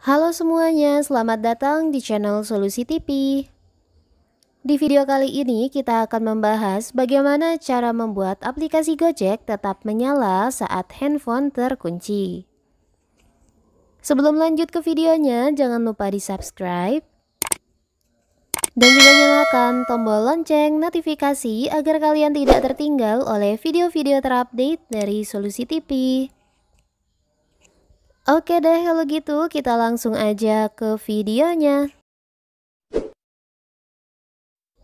Halo semuanya, selamat datang di channel Solusi TV. Di video kali ini kita akan membahas bagaimana cara membuat aplikasi Gojek tetap menyala saat handphone terkunci. Sebelum lanjut ke videonya, jangan lupa di subscribe dan juga nyalakan tombol lonceng notifikasi agar kalian tidak tertinggal oleh video-video terupdate dari Solusi TV. Oke deh kalau gitu kita langsung aja ke videonya.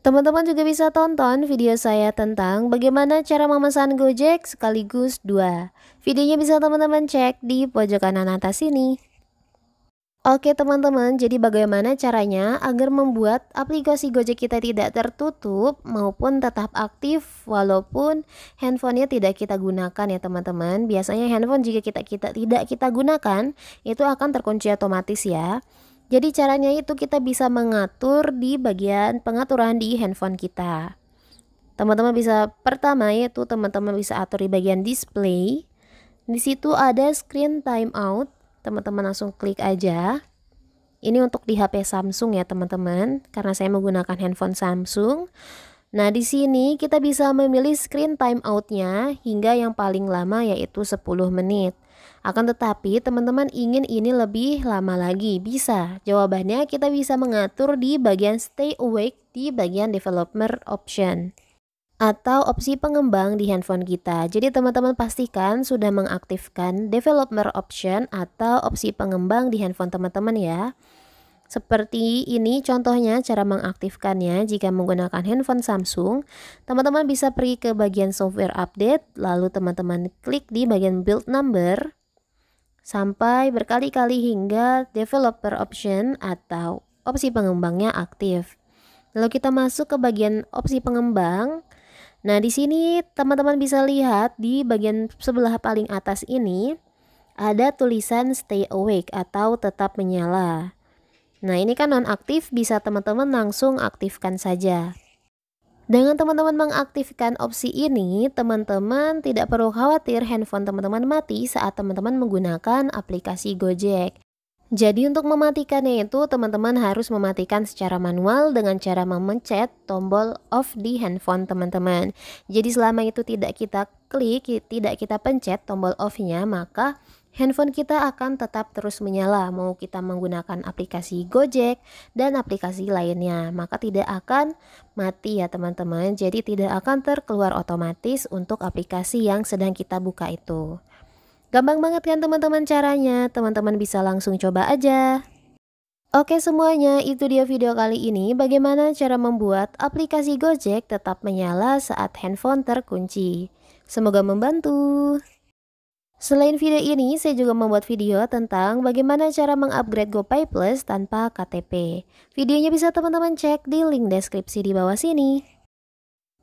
Teman-teman juga bisa tonton video saya tentang bagaimana cara memesan Gojek sekaligus dua. Videonya bisa teman-teman cek di pojok kanan atas ini. Oke teman-teman, jadi bagaimana caranya agar membuat aplikasi Gojek kita tidak tertutup maupun tetap aktif walaupun handphonenya tidak kita gunakan ya teman-teman. Biasanya handphone jika kita kita tidak kita gunakan itu akan terkunci otomatis ya. Jadi caranya itu kita bisa mengatur di bagian pengaturan di handphone kita. Teman-teman bisa pertama yaitu teman-teman bisa atur di bagian display. Di situ ada screen timeout teman-teman langsung klik aja. Ini untuk di HP Samsung ya teman-teman, karena saya menggunakan handphone Samsung. Nah, di sini kita bisa memilih screen time out-nya hingga yang paling lama yaitu 10 menit. Akan tetapi, teman-teman ingin ini lebih lama lagi. Bisa. Jawabannya kita bisa mengatur di bagian stay awake di bagian developer option atau opsi pengembang di handphone kita. Jadi teman-teman pastikan sudah mengaktifkan developer option atau opsi pengembang di handphone teman-teman ya. Seperti ini contohnya cara mengaktifkannya jika menggunakan handphone Samsung. Teman-teman bisa pergi ke bagian software update, lalu teman-teman klik di bagian build number sampai berkali-kali hingga developer option atau opsi pengembangnya aktif. Lalu kita masuk ke bagian opsi pengembang. Nah, di sini teman-teman bisa lihat di bagian sebelah paling atas ini ada tulisan stay awake atau tetap menyala. Nah, ini kan nonaktif bisa teman-teman langsung aktifkan saja. Dengan teman-teman mengaktifkan opsi ini, teman-teman tidak perlu khawatir handphone teman-teman mati saat teman-teman menggunakan aplikasi Gojek. Jadi untuk mematikannya itu teman-teman harus mematikan secara manual dengan cara memencet tombol off di handphone teman-teman. Jadi selama itu tidak kita klik, tidak kita pencet tombol off-nya, maka handphone kita akan tetap terus menyala mau kita menggunakan aplikasi Gojek dan aplikasi lainnya maka tidak akan mati ya teman-teman jadi tidak akan terkeluar otomatis untuk aplikasi yang sedang kita buka itu Gampang banget kan teman-teman caranya, teman-teman bisa langsung coba aja. Oke semuanya, itu dia video kali ini bagaimana cara membuat aplikasi Gojek tetap menyala saat handphone terkunci. Semoga membantu. Selain video ini, saya juga membuat video tentang bagaimana cara mengupgrade GoPay Plus tanpa KTP. Videonya bisa teman-teman cek di link deskripsi di bawah sini.